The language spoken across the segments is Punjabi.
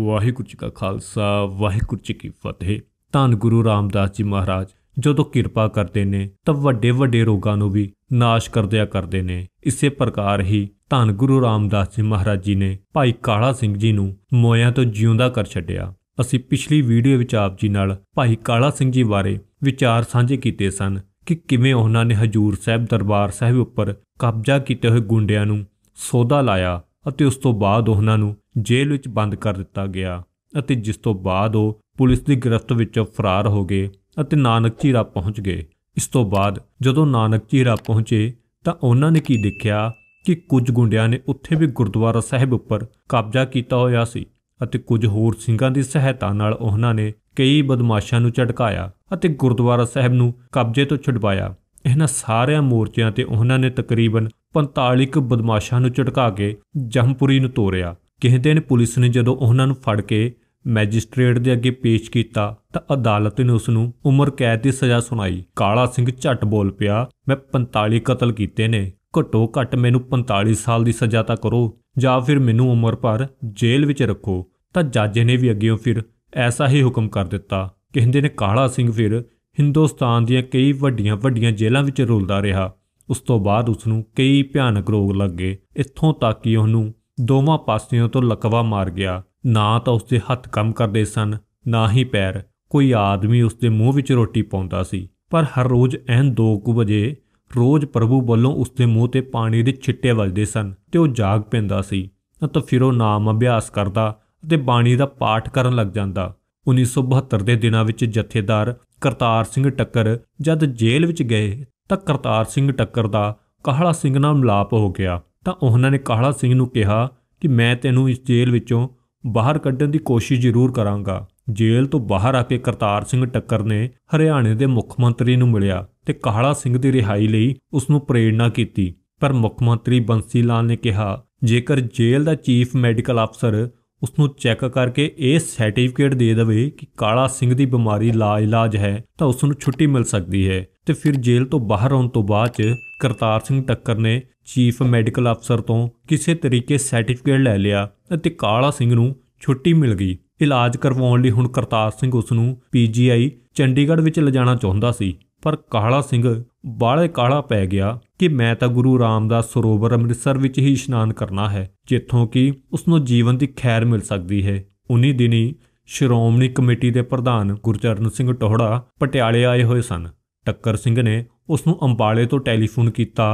ਵਾਹਿਗੁਰੂ ਜੀ ਕਾ ਖਾਲਸਾ ਵਾਹਿਗੁਰੂ ਜੀ ਕੀ ਫਤਿਹ ਧੰਨ ਗੁਰੂ ਰਾਮਦਾਸ ਜੀ ਮਹਾਰਾਜ ਜਦੋਂ ਕਿਰਪਾ ਕਰਦੇ ਨੇ ਤਾਂ ਵੱਡੇ ਵੱਡੇ ਰੋਗਾਂ ਨੂੰ ਵੀ ਨਾਸ਼ ਕਰਦਿਆ ਕਰਦੇ ਨੇ ਇਸੇ ਪ੍ਰਕਾਰ ਹੀ ਧੰਨ ਗੁਰੂ ਰਾਮਦਾਸ ਜੀ ਮਹਾਰਾਜ ਜੀ ਨੇ ਭਾਈ ਕਾਲਾ ਸਿੰਘ ਜੀ ਨੂੰ ਮੋਇਆਂ ਤੋਂ ਜਿਉਂਦਾ ਕਰ ਛੱਡਿਆ ਅਸੀਂ ਪਿਛਲੀ ਵੀਡੀਓ ਵਿੱਚ ਆਪ ਜੀ ਨਾਲ ਭਾਈ ਕਾਲਾ ਸਿੰਘ ਜੀ ਬਾਰੇ ਵਿਚਾਰ ਸਾਂਝੇ ਕੀਤੇ ਸਨ ਕਿ ਕਿਵੇਂ ਉਹਨਾਂ ਨੇ ਹਜੂਰ ਸਾਹਿਬ ਦਰਬਾਰ ਸਾਹਿਬ ਉੱਪਰ ਕਬਜ਼ਾ ਕੀਤੇ ਹੋਏ ਗੁੰਡਿਆਂ ਨੂੰ ਸੋਧਾ ਲਾਇਆ ਅਤੇ ਉਸ ਤੋਂ ਬਾਅਦ ਉਹਨਾਂ ਨੂੰ ਜੇਲ੍ਹ ਵਿੱਚ ਬੰਦ ਕਰ ਦਿੱਤਾ ਗਿਆ ਅਤੇ ਜਿਸ ਤੋਂ ਬਾਅਦ ਉਹ ਪੁਲਿਸ ਦੀ ਗ੍ਰਿਫਤ ਵਿੱਚੋਂ ਫਰਾਰ ਹੋ ਗਏ ਅਤੇ ਨਾਨਕ ਝੀਰਾ ਪਹੁੰਚ ਗਏ ਇਸ ਤੋਂ ਬਾਅਦ ਜਦੋਂ ਨਾਨਕ ਝੀਰਾ ਪਹੁੰਚੇ ਤਾਂ ਉਹਨਾਂ ਨੇ ਕੀ ਦੇਖਿਆ ਕਿ ਕੁਝ ਗੁੰਡਿਆਂ ਨੇ ਉੱਥੇ ਵੀ ਗੁਰਦੁਆਰਾ ਸਾਹਿਬ ਉੱਪਰ ਕਬਜ਼ਾ ਕੀਤਾ ਹੋਇਆ ਸੀ ਅਤੇ ਕੁਝ ਹੋਰ ਸਿੰਘਾਂ ਦੀ ਸਹਾਇਤਾ ਨਾਲ ਉਹਨਾਂ ਨੇ ਕਈ ਬਦਮਾਸ਼ਾਂ ਨੂੰ ਝਟਕਾਇਆ ਅਤੇ ਗੁਰਦੁਆਰਾ ਸਾਹਿਬ ਨੂੰ ਕਬਜ਼ੇ ਤੋਂ ਛੁਡਵਾਇਆ ਇਹਨਾਂ ਸਾਰਿਆਂ ਮੋਰਚਿਆਂ ਤੇ ਉਹਨਾਂ ਨੇ ਤਕਰੀਬਨ 45 ਕ ਬਦਮਾਸ਼ਾਂ ਨੂੰ ਝਟਕਾ ਕੇ ਜੰਮਪੁਰੀ ਨੂੰ ਤੋੜਿਆ ਕਿਸੇ ਦਿਨ ਪੁਲਿਸ ਨੇ ਜਦੋਂ ਉਹਨਾਂ ਨੂੰ ਫੜ ਕੇ ਮੈਜਿਸਟ੍ਰੇਟ ਦੇ ਅੱਗੇ ਪੇਸ਼ ਕੀਤਾ ਤਾਂ ਅਦਾਲਤ ਨੇ ਉਸ ਨੂੰ ਉਮਰ ਕੈਦ ਦੀ ਸਜ਼ਾ ਸੁਣਾਈ ਕਾਲਾ ਸਿੰਘ ਝੱਟ ਬੋਲ ਪਿਆ ਮੈਂ 45 ਕਤਲ ਕੀਤੇ ਨੇ ਘੱਟੋ ਘੱਟ ਮੈਨੂੰ 45 ਸਾਲ ਦੀ ਸਜ਼ਾ ਤਾਂ ਕਰੋ ਜਾਂ ਫਿਰ ਮੈਨੂੰ ਉਮਰ ਭਰ ਜੇਲ੍ਹ ਵਿੱਚ ਰੱਖੋ ਤਾਂ ਜੱਜ ਨੇ ਵੀ ਅੱਗੇੋਂ ਫਿਰ ਐਸਾ ਹੀ ਹੁਕਮ ਕਰ ਦਿੱਤਾ ਕਹਿੰਦੇ ਨੇ ਕਾਲਾ ਸਿੰਘ ਫਿਰ ਹਿੰਦੁਸਤਾਨ ਦੀਆਂ ਕਈ ਵੱਡੀਆਂ ਵੱਡੀਆਂ ਜੇਲ੍ਹਾਂ ਵਿੱਚ ਰੁਲਦਾ ਰਿਹਾ ਉਸ ਤੋਂ ਬਾਅਦ ਉਸ ਨੂੰ ਕਈ ਭਿਆਨਕ ਰੋਗ ਲੱਗੇ ਇੱਥੋਂ ਤੱਕ ਕਿ ਉਹਨੂੰ ਦੋਵਾਂ ਪਾਸਿਆਂ ਤੋਂ ਲਕਵਾ ਮਾਰ ਗਿਆ ਨਾ ਤਾਂ ਉਸਦੇ ਹੱਥ ਕੰਮ ਕਰਦੇ ਸਨ ਨਾ ਹੀ ਪੈਰ ਕੋਈ ਆਦਮੀ ਉਸਦੇ ਮੂੰਹ ਵਿੱਚ ਰੋਟੀ ਪਾਉਂਦਾ ਸੀ ਪਰ ਹਰ ਰੋਜ਼ ਐਨ 2:00 ਵਜੇ ਰੋਜ਼ ਪ੍ਰਭੂ ਵੱਲੋਂ ਦੇ ਮੂੰਹ ਤੇ ਪਾਣੀ ਦੇ ਛਿੱਟੇ ਵੱਜਦੇ ਸਨ ਤੇ ਉਹ ਜਾਗ ਪੈਂਦਾ ਸੀ ਤਾਂ ਫਿਰ ਉਹ ਨਾਮ ਅਭਿਆਸ ਕਰਦਾ ਤੇ ਬਾਣੀ ਦਾ ਪਾਠ ਕਰਨ ਲੱਗ ਜਾਂਦਾ 1972 ਦੇ ਦਿਨਾਂ ਵਿੱਚ ਜਥੇਦਾਰ ਕਰਤਾਰ ਸਿੰਘ ਟੱਕਰ ਜਦ ਜੇਲ੍ਹ ਵਿੱਚ ਗਏ ਤਾਂ ਕਰਤਾਰ ਸਿੰਘ ਟੱਕਰ ਦਾ ਕਾਹਲਾ ਸਿੰਘ ਨਾਲ ਮਲਾਪ ਹੋ ਗਿਆ ਤਾਂ ਉਹਨਾਂ ਨੇ ਕਾਹਲਾ ਸਿੰਘ ਨੂੰ ਕਿਹਾ ਕਿ ਮੈਂ ਤੈਨੂੰ ਇਸ ਜੇਲ੍ਹ ਵਿੱਚੋਂ ਬਾਹਰ ਕੱਢਣ ਦੀ ਕੋਸ਼ਿਸ਼ ਜ਼ਰੂਰ ਕਰਾਂਗਾ ਜੇਲ੍ਹ ਤੋਂ ਬਾਹਰ ਆ ਕੇ ਕਰਤਾਰ ਸਿੰਘ ਟੱਕਰ ਨੇ ਹਰਿਆਣੇ ਦੇ ਮੁੱਖ ਮੰਤਰੀ ਨੂੰ ਮਿਲਿਆ ਤੇ ਕਾਹਲਾ ਸਿੰਘ ਦੀ ਰਿਹਾਈ ਲਈ ਉਸ ਨੂੰ ਪ੍ਰੇਰਣਾ ਕੀਤੀ ਪਰ ਮੁੱਖ ਮੰਤਰੀ ਬੰਸੀ ਲਾਲ ਨੇ ਕਿਹਾ ਜੇਕਰ ਜੇਲ੍ਹ ਦਾ ਚੀਫ ਮੈਡੀਕਲ ਅਫਸਰ ਉਸ ਨੂੰ ਚੈੱਕ ਕਰਕੇ ਇਹ ਸਰਟੀਫਿਕੇਟ ਦੇ ਦੇਵੇ ਕਿ ਕਾਲਾ ਸਿੰਘ ਦੀ ਬਿਮਾਰੀ ਲਾਇਲਾਜ ਹੈ ਤਾਂ ਉਸ ਨੂੰ ਛੁੱਟੀ ਮਿਲ ਸਕਦੀ ਹੈ ਤੇ ਫਿਰ ਜੇਲ੍ਹ ਤੋਂ ਬਾਹਰ ਆਉਣ ਤੋਂ ਬਾਅਦ ਚ ਕਰਤਾਰ ਸਿੰਘ ਟੱਕਰ ਨੇ ਚੀਫ ਮੈਡੀਕਲ ਅਫਸਰ ਤੋਂ ਕਿਸੇ ਤਰੀਕੇ ਸਰਟੀਫਿਕੇਟ ਲੈ ਲਿਆ ਅਤੇ ਕਾਲਾ ਸਿੰਘ ਨੂੰ ਛੁੱਟੀ ਮਿਲ ਗਈ ਇਲਾਜ ਕਰਵਾਉਣ ਲਈ ਹੁਣ ਕਰਤਾਰ ਸਿੰਘ ਉਸ ਨੂੰ ਪੀਜੀਆਈ ਚੰਡੀਗੜ੍ਹ ਵਿੱਚ ਲਿਜਾਣਾ ਚਾਹੁੰਦਾ ਸੀ ਪਰ ਕਾਲਾ ਸਿੰਘ ਬਾਲੇ ਕਾਲਾ ਪੈ ਗਿਆ ਕਿ ਮੈਂ ਤਾਂ ਗੁਰੂ ਰਾਮਦਾਸ ਸਰੋਵਰ ਅੰਮ੍ਰਿਤਸਰ ਵਿੱਚ ਹੀ ਇਸ਼ਨਾਨ ਕਰਨਾ ਹੈ ਜਿੱਥੋਂ ਕਿ ਉਸ ਨੂੰ ਜੀਵਨ ਦੀ ਖੈਰ ਮਿਲ ਸਕਦੀ ਹੈ ਉਨੀ ਦਿਨੀ ਸ਼੍ਰੋਮਣੀ ਕਮੇਟੀ ਦੇ ਪ੍ਰਧਾਨ ਗੁਰਚਰਨ ਸਿੰਘ ਟੋਹੜਾ ਪਟਿਆਲੇ ਆਏ ਹੋਏ ਸਨ ਟੱਕਰ ਸਿੰਘ ਨੇ ਉਸ ਨੂੰ ਅੰਬਾਲੇ ਤੋਂ ਟੈਲੀਫੋਨ ਕੀਤਾ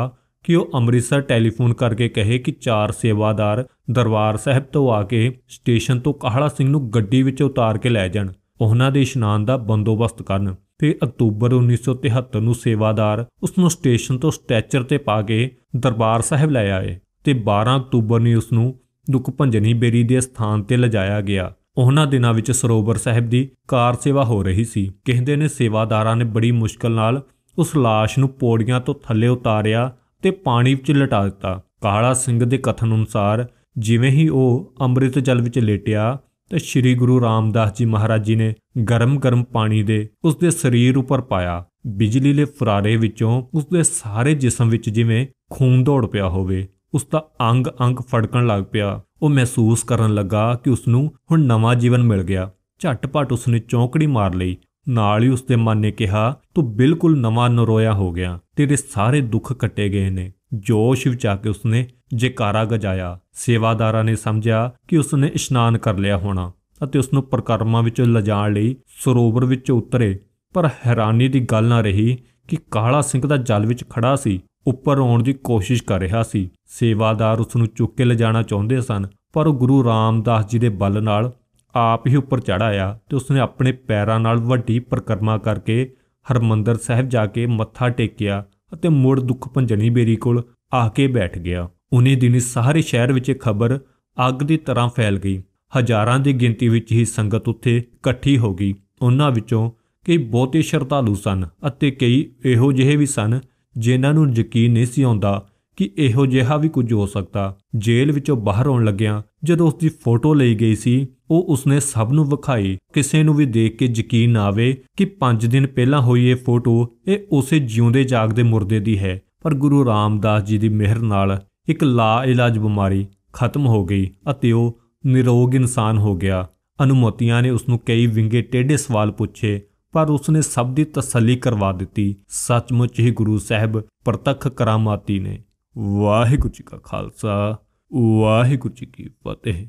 ਕਿ ਉਹ ਅੰਮ੍ਰਿਤਸਰ ਟੈਲੀਫੋਨ ਕਰਕੇ ਕਹੇ ਕਿ ਚਾਰ ਸੇਵਾਦਾਰ ਦਰਬਾਰ ਸਾਹਿਬ ਤੋਂ ਆ ਕੇ ਸਟੇਸ਼ਨ ਤੋਂ ਕਾਹਲਾ ਸਿੰਘ ਨੂੰ ਗੱਡੀ ਵਿੱਚ ਉਤਾਰ ਕੇ ਲੈ ਜਾਣ ਉਹਨਾਂ ਦੇ ਇਸ਼ਨਾਨ ਦਾ ਬੰਦੋਬਸਤ ਕਰਨ ਤੇ ਅਕਤੂਬਰ 1973 ਨੂੰ ਸੇਵਾਦਾਰ ਉਸ ਨੂੰ ਸਟੇਸ਼ਨ ਤੋਂ ਸਟੈਚਰ ਤੇ ਪਾ ਕੇ ਦਰਬਾਰ ਸਾਹਿਬ ਲੈ ਆਏ ਤੇ 12 ਅਕਤੂਬਰ ਨੂੰ ਉਸ ਨੂੰ ਦੁੱਖ ਭੰਜਨੀ ਬੇਰੀ ਦੇ ਸਥਾਨ ਤੇ ਲਜਾਇਆ ਗਿਆ ਉਹਨਾਂ ਦਿਨਾਂ ਵਿੱਚ ਸਰੋਵਰ ਸਾਹਿਬ ਦੀ ਕਾਰ ਸੇਵਾ ਹੋ ਰਹੀ ਸੀ ਕਹਿੰਦੇ ਨੇ ਸੇਵਾਦਾਰਾਂ ਨੇ ਬੜੀ ਮੁਸ਼ਕਲ ਨਾਲ ਉਸ লাশ ਨੂੰ ਪੌੜੀਆਂ ਤੋਂ ਥੱਲੇ ਉਤਾਰਿਆ ਤੇ ਪਾਣੀ ਵਿੱਚ ਲਟਾ ਦਿੱਤਾ ਕਾਲਾ ਸਿੰਘ ਦੇ ਕਥਨ ਅਨੁਸਾਰ ਜਿਵੇਂ ਹੀ ਉਹ ਅੰਮ੍ਰਿਤ ਜਲ ਵਿੱਚ ਲੇਟਿਆ ਤੇ ਸ੍ਰੀ ਗੁਰੂ ਰਾਮਦਾਸ ਜੀ ਮਹਾਰਾਜ ਜੀ ਨੇ ਗਰਮ-ਗਰਮ ਪਾਣੀ ਦੇ ਉਸ ਦੇ ਸਰੀਰ ਉੱਪਰ ਪਾਇਆ ਬਿਜਲੀ ਦੇ ਫਰਾਰੇ ਵਿੱਚੋਂ ਉਸ ਦੇ ਸਾਰੇ ਜਿਸਮ ਵਿੱਚ ਜਿਵੇਂ ਖੂਨ ਦੌੜ ਪਿਆ ਹੋਵੇ ਉਸ ਦਾ ਅੰਗ-ਅੰਗ ਫੜਕਣ ਲੱਗ ਪਿਆ ਉਹ ਮਹਿਸੂਸ ਕਰਨ ਲੱਗਾ ਕਿ ਉਸ ਨੂੰ ਹੁਣ ਨਵਾਂ ਜੀਵਨ ਮਿਲ ਗਿਆ ਝਟਪਟ ਉਸ ਨੇ ਚੌਂਕੜੀ ਮਾਰ ਲਈ ਨਾਲ ਹੀ ਉਸਦੇ ਮਨ ਨੇ ਕਿਹਾ ਤੂੰ ਬਿਲਕੁਲ ਨਵਾਂ ਨਰੋਇਆ ਹੋ ਗਿਆ ਤੇਰੇ ਸਾਰੇ ਦੁੱਖ ਕੱਟੇ ਗਏ ਨੇ ਜੋਸ਼ ਵਿੱਚ ਆ ਕੇ ਉਸਨੇ ਜੈਕਾਰਾ ਗਜਾਇਆ ਸੇਵਾਦਾਰਾਂ ਨੇ ਸਮਝਿਆ ਕਿ ਉਸਨੇ ਇਸ਼ਨਾਨ ਕਰ ਲਿਆ ਹੋਣਾ ਅਤੇ ਉਸ ਨੂੰ ਪ੍ਰਕਰਮਾਂ ਵਿੱਚ ਲਿਜਾਣ ਲਈ ਸਰੋਵਰ ਵਿੱਚ ਉਤਰੇ ਪਰ ਹੈਰਾਨੀ ਦੀ ਗੱਲ ਨਾ ਰਹੀ ਕਿ ਕਾਲਾ ਸਿੰਘ ਦਾ ਜਲ ਵਿੱਚ ਖੜਾ ਸੀ ਉੱਪਰ ਆਉਣ ਦੀ ਕੋਸ਼ਿਸ਼ ਕਰ ਰਿਹਾ ਸੀ ਸੇਵਾਦਾਰ ਉਸ ਨੂੰ ਚੁੱਕ ਕੇ ਲਿਜਾਣਾ ਚਾਹੁੰਦੇ ਸਨ ਪਰ ਉਹ ਗੁਰੂ ਰਾਮਦਾਸ ਜੀ ਦੇ ਬਲ ਨਾਲ ਆਪ ਹੀ ਉੱਪਰ ਚੜਾ ਆ ਤੇ ਉਸਨੇ ਆਪਣੇ ਪੈਰਾਂ ਨਾਲ ਵੱਡੀ ਪ੍ਰਕਰਮਾ ਕਰਕੇ ਹਰਮੰਦਰ ਸਾਹਿਬ ਜਾ ਕੇ ਮੱਥਾ ਟੇਕਿਆ ਅਤੇ ਮੁੜ ਦੁੱਖ ਭੰਜਣੀ ਬੇਰੀ ਕੋਲ ਆ ਕੇ ਬੈਠ ਗਿਆ ਉਹਨੇ ਦਿਨ ਸਾਰੇ ਸ਼ਹਿਰ ਵਿੱਚ ਖਬਰ ਅੱਗ ਦੀ ਤਰ੍ਹਾਂ ਫੈਲ ਗਈ ਹਜ਼ਾਰਾਂ ਦੀ ਗਿਣਤੀ ਵਿੱਚ ਹੀ ਸੰਗਤ ਉੱਥੇ ਇਕੱਠੀ ਹੋ ਗਈ ਉਹਨਾਂ ਵਿੱਚੋਂ ਕਈ ਬਹੁਤੇ ਸ਼ਰਧਾਲੂ ਸਨ ਅਤੇ ਕਈ ਇਹੋ ਜਿਹੇ ਵੀ ਸਨ ਜਿਨ੍ਹਾਂ ਨੂੰ ਯਕੀਨ ਨਹੀਂ ਸੀ ਆਉਂਦਾ ਕਿ ਇਹੋ ਜਿਹਾ ਵੀ ਕੁਝ ਹੋ ਸਕਦਾ ਜੇਲ੍ਹ ਵਿੱਚੋਂ ਬਾਹਰ ਆਉਣ ਲੱਗਿਆਂ ਜਦੋਂ ਉਸ ਦੀ ਫੋਟੋ ਲਈ ਗਈ ਸੀ ਉਹ ਉਸਨੇ ਸਭ ਨੂੰ ਵਿਖਾਈ ਕਿਸੇ ਨੂੰ ਵੀ ਦੇਖ ਕੇ ਯਕੀਨ ਨਾ ਆਵੇ ਕਿ 5 ਦਿਨ ਪਹਿਲਾਂ ਹੋਈ ਇਹ ਫੋਟੋ ਇਹ ਉਸੇ ਜਿਉਂਦੇ ਜਾਗਦੇ ਮੁਰਦੇ ਦੀ ਹੈ ਪਰ ਗੁਰੂ ਰਾਮਦਾਸ ਜੀ ਦੀ ਮਿਹਰ ਨਾਲ ਇੱਕ ਲਾ ਇਲਾਜ ਬਿਮਾਰੀ ਖਤਮ ਹੋ ਗਈ ਅਤੇ ਉਹ ਨਿਰੋਗ ਇਨਸਾਨ ਹੋ ਗਿਆ ਅਨੁਮਤੀਆਂ ਨੇ ਉਸ ਨੂੰ ਕਈ ਵਿੰਗੇ ਟੇਢੇ ਸਵਾਲ ਪੁੱਛੇ ਪਰ ਉਸਨੇ ਸਭ ਦੀ ਤਸੱਲੀ ਕਰਵਾ ਦਿੱਤੀ ਸੱਚਮੁੱਚ ਹੀ ਗੁਰੂ ਸਾਹਿਬ ਪ੍ਰਤੱਖ ਕਰਾਮਾਤੀ ਨੇ ਵਾਹਿਗੁਰੂ ਜੀ ਕਾ ਖਾਲਸਾ ਵਾਹਿਗੁਰੂ ਜੀ ਕੀ ਫਤਿਹ